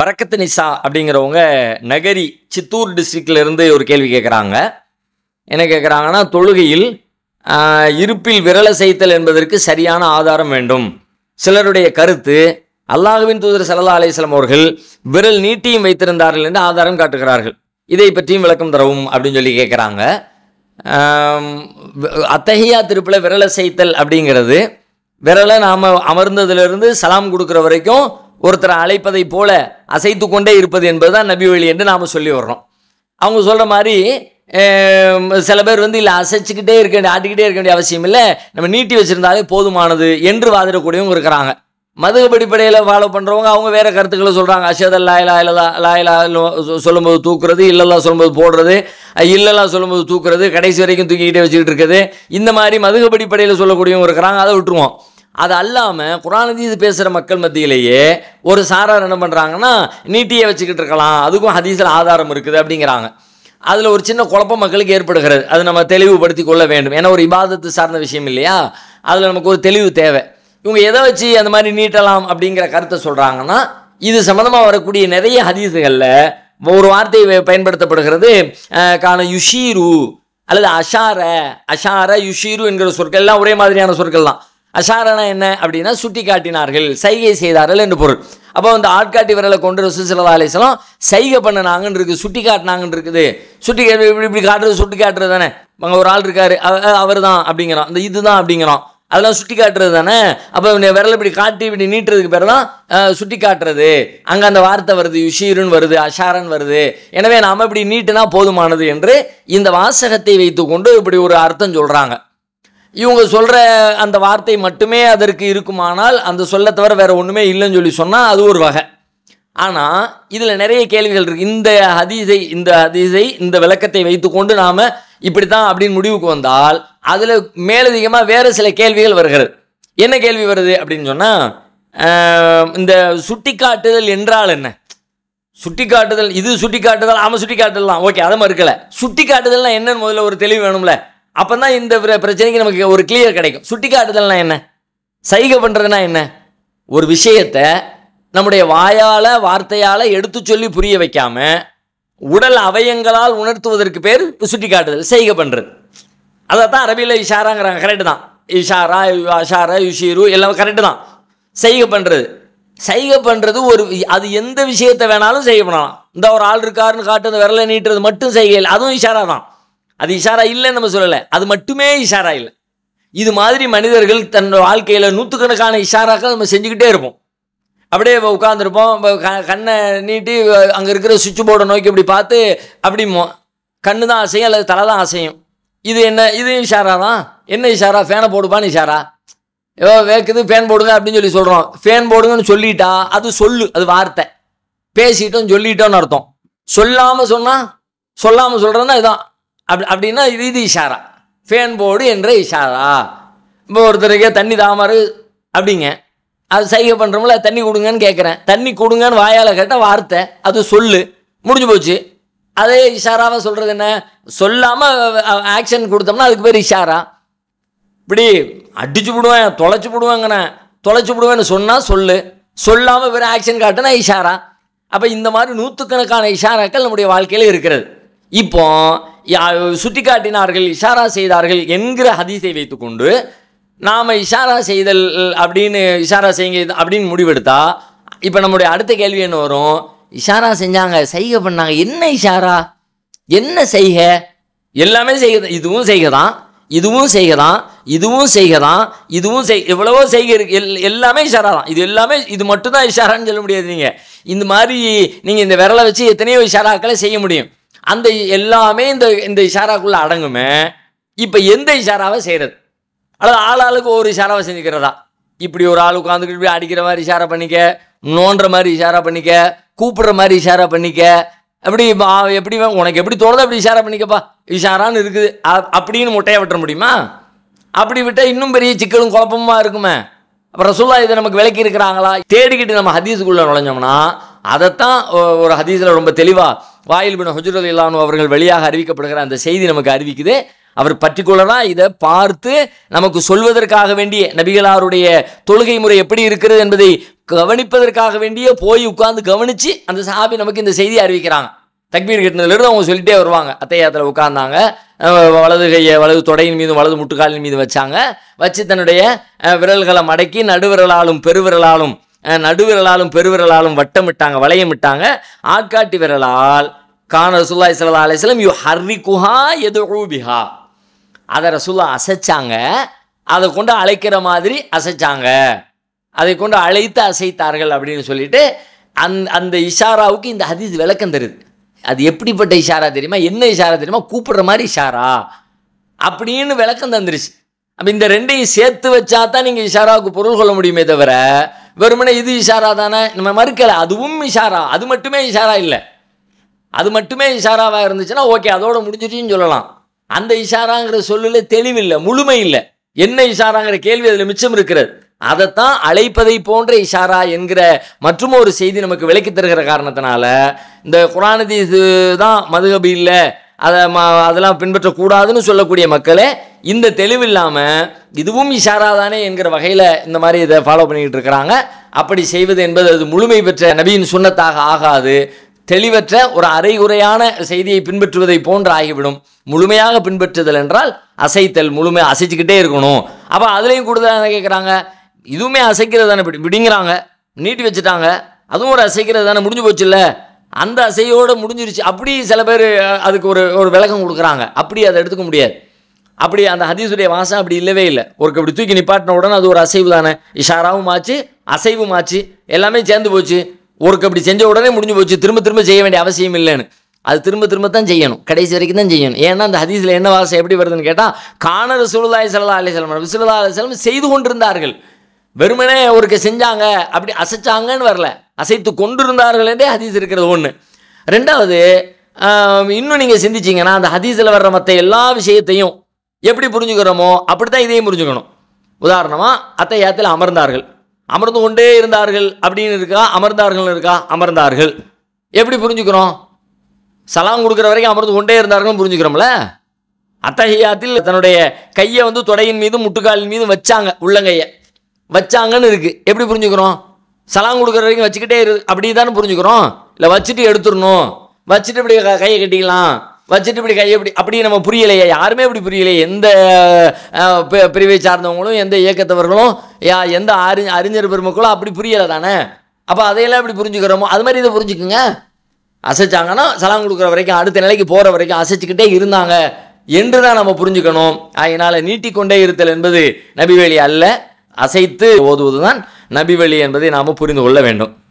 பரக்கத்து நிசா அப்படிங்கிறவங்க நகரி சித்தூர் இருந்து ஒரு கேள்வி கேட்குறாங்க என்ன கேட்குறாங்கன்னா தொழுகையில் இருப்பில் செய்தல் என்பதற்கு சரியான ஆதாரம் வேண்டும் சிலருடைய கருத்து அல்லாஹுவின் தூதர் சல்லா அலிஸ்லாம் அவர்கள் விரல் நீட்டியும் வைத்திருந்தார்கள் என்று ஆதாரம் காட்டுகிறார்கள் இதை பற்றியும் விளக்கம் தரவும் அப்படின்னு சொல்லி கேட்குறாங்க அத்தகையா திருப்பில் செய்தல் அப்படிங்கிறது விரலை நாம் அமர்ந்ததுலேருந்து சலாம் கொடுக்குற வரைக்கும் ஒருத்தரை அழைப்பதை போல அசைத்து கொண்டே இருப்பது என்பதுதான் நபி வழி என்று நாம் சொல்லி வர்றோம் அவங்க சொல்கிற மாதிரி சில பேர் வந்து இல்லை அசைச்சிக்கிட்டே இருக்க வேண்டிய ஆட்டிக்கிட்டே இருக்க வேண்டிய அவசியம் இல்லை நம்ம நீட்டி வச்சுருந்தாலே போதுமானது என்று வாதிடக்கூடியவங்க இருக்கிறாங்க மதுகப்படிப்படையில் ஃபாலோ பண்ணுறவங்க அவங்க வேறு கருத்துக்களை சொல்கிறாங்க அஷத் லாயலா இல்லதா லாயிலா சொல்லும்போது தூக்குறது இல்லைலாம் சொல்லும்போது போடுறது இல்லெல்லாம் சொல்லும்போது தூக்குறது கடைசி வரைக்கும் தூக்கிக்கிட்டே வச்சுக்கிட்டு இருக்குது இந்த மாதிரி மதுகப்படிப்படையில் சொல்லக்கூடியவங்க இருக்கிறாங்க அதை விட்டுருவோம் அது அல்லாமல் குரானதீஸ் பேசுகிற மக்கள் மத்தியிலேயே ஒரு சாரார் என்ன பண்ணுறாங்கன்னா நீட்டியை வச்சுக்கிட்டு இருக்கலாம் அதுக்கும் ஹதீஸில் ஆதாரம் இருக்குது அப்படிங்கிறாங்க அதில் ஒரு சின்ன குழப்பம் மக்களுக்கு ஏற்படுகிறது அது நம்ம தெளிவுபடுத்தி கொள்ள வேண்டும் ஏன்னா ஒரு இபாதத்து சார்ந்த விஷயம் இல்லையா அதில் நமக்கு ஒரு தெளிவு தேவை இவங்க எதை வச்சு அந்த மாதிரி நீட்டலாம் அப்படிங்கிற கருத்தை சொல்கிறாங்கன்னா இது சம்மந்தமாக வரக்கூடிய நிறைய ஹதீஸுகளில் ஒரு வார்த்தை பயன்படுத்தப்படுகிறது காண யுஷீரு அல்லது அஷார அஷார யுஷீரு என்கிற சொற்கள் எல்லாம் ஒரே மாதிரியான சொற்கள் தான் அஷாரனா என்ன அப்படின்னா சுட்டி காட்டினார்கள் சைகை செய்தார்கள் என்று பொருள் அப்போ அந்த ஆட்காட்டி விரலை கொண்டு ரசூசலா அலிஸ்லாம் சைகை பண்ணினாங்கன்னு இருக்குது சுட்டி காட்டினாங்கன்னு இருக்குது சுட்டி காட்டு இப்படி இப்படி காட்டுறது சுட்டி காட்டுறது தானே அங்கே ஒரு ஆள் இருக்காரு அவர் தான் அப்படிங்கிறோம் இது இதுதான் அப்படிங்கிறோம் அதெல்லாம் சுட்டி காட்டுறது தானே அப்போ விரலை இப்படி காட்டி இப்படி நீட்டுறதுக்கு பேர் தான் சுட்டி காட்டுறது அங்கே அந்த வார்த்தை வருது யுஷீருன்னு வருது அஷாரன் வருது எனவே நாம் இப்படி நீட்டுனா போதுமானது என்று இந்த வாசகத்தை வைத்துக்கொண்டு இப்படி ஒரு அர்த்தம் சொல்கிறாங்க இவங்க சொல்கிற அந்த வார்த்தை மட்டுமே அதற்கு இருக்குமானால் அந்த சொல்ல தவிர வேறு ஒன்றுமே இல்லைன்னு சொல்லி சொன்னால் அது ஒரு வகை ஆனால் இதில் நிறைய கேள்விகள் இருக்குது இந்த ஹதீசை இந்த ஹதீசை இந்த விளக்கத்தை வைத்துக்கொண்டு நாம் இப்படி தான் அப்படின்னு முடிவுக்கு வந்தால் அதில் மேலதிகமாக வேறு சில கேள்விகள் வருகிறது என்ன கேள்வி வருது அப்படின்னு சொன்னால் இந்த சுட்டிக்காட்டுதல் என்றால் என்ன சுட்டிக்காட்டுதல் இது சுட்டிக்காட்டுதல் ஆமாம் சுட்டிக்காட்டுதல் தான் ஓகே அதை மறுக்கலை சுட்டிக்காட்டுதல்னால் என்னன்னு முதல்ல ஒரு தெளிவு வேணும்ல அப்போ தான் இந்த பிரச்சனைக்கு நமக்கு ஒரு கிளியர் கிடைக்கும் சுட்டி காட்டுதல்னா என்ன சைகை பண்ணுறதுனா என்ன ஒரு விஷயத்தை நம்முடைய வாயால் வார்த்தையால் எடுத்து சொல்லி புரிய வைக்காம உடல் அவயங்களால் உணர்த்துவதற்கு பேர் சுட்டி காட்டுதல் சைகை பண்ணுறது அதை தான் அரபியில் இஷாராங்கிறாங்க கரெக்டு தான் இஷாரா அஷாரா யுஷீரு எல்லாம் கரெக்டு தான் சைகை பண்ணுறது சைகை பண்ணுறது ஒரு அது எந்த விஷயத்தை வேணாலும் செய்ய பண்ணலாம் இந்த ஒரு ஆள் இருக்காருன்னு அந்த விரலை நீட்டுறது மட்டும் செய்கை அதுவும் இஷாரா தான் அது இஷாரா இல்லைன்னு நம்ம சொல்லலை அது மட்டுமே இஷாரா இல்லை இது மாதிரி மனிதர்கள் தன்னோட வாழ்க்கையில் நூற்றுக்கணக்கான இஷாராக்கள் நம்ம செஞ்சுக்கிட்டே இருப்போம் அப்படியே உட்காந்துருப்போம் கண்ணை நீட்டி அங்கே இருக்கிற சுவிட்ச் போர்டை நோக்கி இப்படி பார்த்து அப்படி கண்ணு தான் அசையும் அல்லது தலை தான் அசையும் இது என்ன இது இஷாரா தான் என்ன இஷாரா ஃபேனை போடுப்பான்னு இஷாரா ஏதோ வேக்குது ஃபேன் போடுங்க அப்படின்னு சொல்லி சொல்கிறோம் ஃபேன் போடுங்கன்னு சொல்லிட்டா அது சொல்லு அது வார்த்தை பேசிட்டோம் சொல்லிட்டோன்னு அர்த்தம் சொல்லாமல் சொன்னால் சொல்லாமல் சொல்கிறதுனா இதுதான் அப்படி அப்படின்னா இது இது இஷாரா ஃபேன் போர்டு என்ற இஷாரா இப்போ ஒருத்தருக்கே தண்ணி தாமரு அப்படிங்க அது சைகை பண்ணுறோம்ல தண்ணி கொடுங்கன்னு கேட்குறேன் தண்ணி கொடுங்கன்னு வாயால் கேட்ட வார்த்தை அது சொல்லு முடிஞ்சு போச்சு அதே இஷாராவை சொல்கிறது என்ன சொல்லாமல் ஆக்ஷன் கொடுத்தோம்னா அதுக்கு பேர் இஷாரா இப்படி அடிச்சு விடுவேன் தொலைச்சி விடுவேங்கண்ணே தொலைச்சி விடுவேன்னு சொன்னால் சொல்லு சொல்லாமல் வெறும் ஆக்ஷன் காட்டினா இஷாரா அப்போ இந்த மாதிரி நூற்றுக்கணக்கான இஷாராக்கள் நம்முடைய வாழ்க்கையில் இருக்கிறது இப்போது சுட்டிக்காட்டினார்கள் இஷாரா செய்தார்கள் என்கிற ஹதீஸை வைத்துக்கொண்டு நாம் இஷாரா செய்தல் அப்படின்னு இஷாரா செய்யுங்க அப்படின்னு முடிவெடுத்தா இப்போ நம்முடைய அடுத்த கேள்வி என்ன வரும் இஷாரா செஞ்சாங்க சைகை பண்ணாங்க என்ன இஷாரா என்ன செய்க எல்லாமே செய்க இதுவும் செய்க தான் இதுவும் செய்க தான் இதுவும் செய்க தான் இதுவும் செய் எவ்வளவோ செய்க எல் எல்லாமே இஷாரா தான் இது எல்லாமே இது மட்டும்தான் இஷாரான்னு சொல்ல முடியாது நீங்கள் இந்த மாதிரி நீங்கள் இந்த விரலை வச்சு எத்தனையோ இஷாராக்களை செய்ய முடியும் அந்த எல்லாமே இந்த இந்த இஷாராக்குள்ளே அடங்குமே இப்போ எந்த இஷாராவை செய்கிறது அல்லது ஆள் ஆளுக்கு ஒரு இஷாராவை செஞ்சுக்கிறதா இப்படி ஒரு ஆள் உட்காந்துக்கிட்டு போய் அடிக்கிற மாதிரி இஷாரா பண்ணிக்க நோண்டுற மாதிரி இஷாரா பண்ணிக்க கூப்பிடுற மாதிரி இஷாரா பண்ணிக்க அப்படி எப்படி உனக்கு எப்படி தோணுதோ அப்படி இஷாரா பண்ணிக்கப்பா இஷாரான்னு இருக்குது அப்படின்னு முட்டையை விட்டுற முடியுமா அப்படி விட்டால் இன்னும் பெரிய சிக்கலும் குழப்பமாக இருக்குமே அப்புறம் ரசூல்லா இதை நமக்கு விளக்கி இருக்கிறாங்களா தேடிக்கிட்டு நம்ம ஹதீஸுக்குள்ளே நுழைஞ்சோம்னா அதைத்தான் ஒரு ஹதீஸில் ரொம்ப தெளிவாக வாயில் பின் ஹுஜூர் அலி இல்லானு அவர்கள் வெளியாக அறிவிக்கப்படுகிற அந்த செய்தி நமக்கு அறிவிக்குது அவர் பர்டிகுலராக இதை பார்த்து நமக்கு சொல்வதற்காக வேண்டிய நபிகளாருடைய தொழுகை முறை எப்படி இருக்கிறது என்பதை கவனிப்பதற்காக வேண்டிய போய் உட்கார்ந்து கவனித்து அந்த சாபி நமக்கு இந்த செய்தி அறிவிக்கிறாங்க தக்மீர் கட்டினதுலேருந்து அவங்க சொல்லிட்டே வருவாங்க அத்தையாத்தில் உட்கார்ந்தாங்க வலது கையை வலது தொடையின் மீது வலது முட்டுக்காலின் மீது வச்சாங்க வச்சு தன்னுடைய விரல்களை மடக்கி நடுவிரலாலும் பெருவிரலாலும் நடுவிரலாலும் பெருவிரலாலும் வட்டமிட்டாங்க வளையமிட்டாங்க ஆட்காட்டி விரலால் கான ரசுல்லா இஸ்லா அலிஸ்லம் யூ ஹர்ரி குஹா எது ரூபிஹா அதை ரசுல்லா அசைச்சாங்க அதை கொண்டு அழைக்கிற மாதிரி அசைச்சாங்க அதை கொண்டு அழைத்து அசைத்தார்கள் அப்படின்னு சொல்லிட்டு அந் அந்த இஷாராவுக்கு இந்த ஹதீஸ் விளக்கம் தருது அது எப்படிப்பட்ட இஷாரா தெரியுமா என்ன இஷாரா தெரியுமா கூப்பிடுற மாதிரி இஷாரா அப்படின்னு விளக்கம் தந்துருச்சு அப்போ இந்த ரெண்டையும் சேர்த்து வச்சா தான் நீங்கள் இஷாராவுக்கு பொருள் கொள்ள முடியுமே தவிர வெறுமனே இது இஷாரா தானே நம்ம மறுக்கலை அதுவும் இஷாரா அது மட்டுமே இஷாரா இல்லை அது மட்டுமே இஷாராவாக இருந்துச்சுன்னா ஓகே அதோட முடிஞ்சிட்டின்னு சொல்லலாம் அந்த இஷாராங்கிற சொல்லில் தெளிவில்லை முழுமை இல்லை என்ன இஷாராங்கிற கேள்வி அதில் மிச்சம் இருக்கிறது அதைத்தான் அழைப்பதை போன்ற இஷாரா என்கிற மற்றும் ஒரு செய்தி நமக்கு விளக்கி தருகிற காரணத்தினால இந்த குரானதி தான் மதுகபி இல்லை அதை ம அதெல்லாம் பின்பற்றக்கூடாதுன்னு சொல்லக்கூடிய மக்களே இந்த தெளிவு இல்லாமல் இதுவும் இஷாரா தானே என்கிற வகையில் இந்த மாதிரி இதை ஃபாலோ பண்ணிக்கிட்டு இருக்கிறாங்க அப்படி செய்வது என்பது அது முழுமை பெற்ற நபியின் சுண்ணத்தாக ஆகாது தெளிவற்ற ஒரு அரைகுறையான செய்தியை பின்பற்றுவதை போன்று ஆகிவிடும் முழுமையாக பின்பற்றுதல் என்றால் அசைத்தல் முழுமையாக அசைச்சுக்கிட்டே இருக்கணும் அப்போ அதுலேயும் கூடுதலாக என்ன கேட்குறாங்க இதுவுமே அசைக்கிறது தானே விடுங்கிறாங்க நீட்டி வச்சுட்டாங்க அதுவும் ஒரு அசைக்கிறது தானே முடிஞ்சு போச்சு இல்லை அந்த அசையோடு முடிஞ்சிருச்சு அப்படி சில பேர் அதுக்கு ஒரு ஒரு விளக்கம் கொடுக்குறாங்க அப்படி அதை எடுத்துக்க முடியாது அப்படி அந்த ஹதீஸுடைய வாசம் அப்படி இல்லவே இல்லை ஒருக்கு அப்படி தூக்கி நிப்பாட்டின உடனே அது ஒரு அசைவு தானே இஷாராவும் ஆச்சு அசைவும் ஆச்சு எல்லாமே சேர்ந்து போச்சு ஒருக்கு அப்படி செஞ்ச உடனே முடிஞ்சு போச்சு திரும்ப திரும்ப செய்ய வேண்டிய அவசியம் இல்லைன்னு அது திரும்ப திரும்ப தான் செய்யணும் கடைசி வரைக்கும் தான் செய்யணும் ஏன்னா அந்த ஹதீஸில் என்ன வாசம் எப்படி வருதுன்னு கேட்டால் காணர் அலி சல்லா அலிஸ்லாம் விசுல்லா அலிஸ்லாம் செய்து கொண்டிருந்தார்கள் வெறுமனே ஒருக்கு செஞ்சாங்க அப்படி அசைச்சாங்கன்னு வரல அசைத்து கொண்டிருந்தார்கள் என்றே ஹதீஸ் இருக்கிறது ஒன்று ரெண்டாவது இன்னும் நீங்கள் சிந்திச்சிங்கன்னா அந்த ஹதீஸில் வர்ற மற்ற எல்லா விஷயத்தையும் எப்படி புரிஞ்சுக்கிறோமோ அப்படி தான் இதையும் புரிஞ்சுக்கணும் உதாரணமாக அத்தையாத்தில் அமர்ந்தார்கள் அமர்ந்து கொண்டே இருந்தார்கள் அப்படின்னு இருக்கா அமர்ந்தார்கள் இருக்கா அமர்ந்தார்கள் எப்படி புரிஞ்சுக்கிறோம் சலாம் கொடுக்குற வரைக்கும் அமர்ந்து கொண்டே இருந்தார்கள் புரிஞ்சுக்கிறோம்ல அத்தகையாத்தில் தன்னுடைய கையை வந்து தொடையின் மீதும் முட்டுக்காலின் மீதும் வச்சாங்க உள்ளங்கையை வச்சாங்கன்னு இருக்குது எப்படி புரிஞ்சுக்கிறோம் சலாம் கொடுக்குற வரைக்கும் வச்சுக்கிட்டே இரு அப்படி தானே புரிஞ்சுக்கிறோம் இல்லை வச்சுட்டு எடுத்துடணும் வச்சுட்டு இப்படி கையை கட்டிக்கலாம் வச்சுட்டு இப்படி கையை இப்படி அப்படி நம்ம புரியலையே யாருமே இப்படி புரியலையே எந்த பிரிவை சார்ந்தவங்களும் எந்த இயக்கத்தவர்களும் எந்த அறி அறிஞர் பெருமக்களும் அப்படி புரியலை தானே அப்போ அதையெல்லாம் இப்படி புரிஞ்சுக்கிறோமோ அது மாதிரி இதை புரிஞ்சுக்குங்க அசைச்சாங்கன்னா சலாம் கொடுக்குற வரைக்கும் அடுத்த நிலைக்கு போகிற வரைக்கும் அசைச்சிக்கிட்டே இருந்தாங்க என்று தான் நம்ம புரிஞ்சுக்கணும் அதனால் நீட்டிக்கொண்டே இருத்தல் என்பது நபிவழி அல்ல அசைத்து ஓதுவது தான் நபிவழி என்பதை நாம் புரிந்து கொள்ள வேண்டும்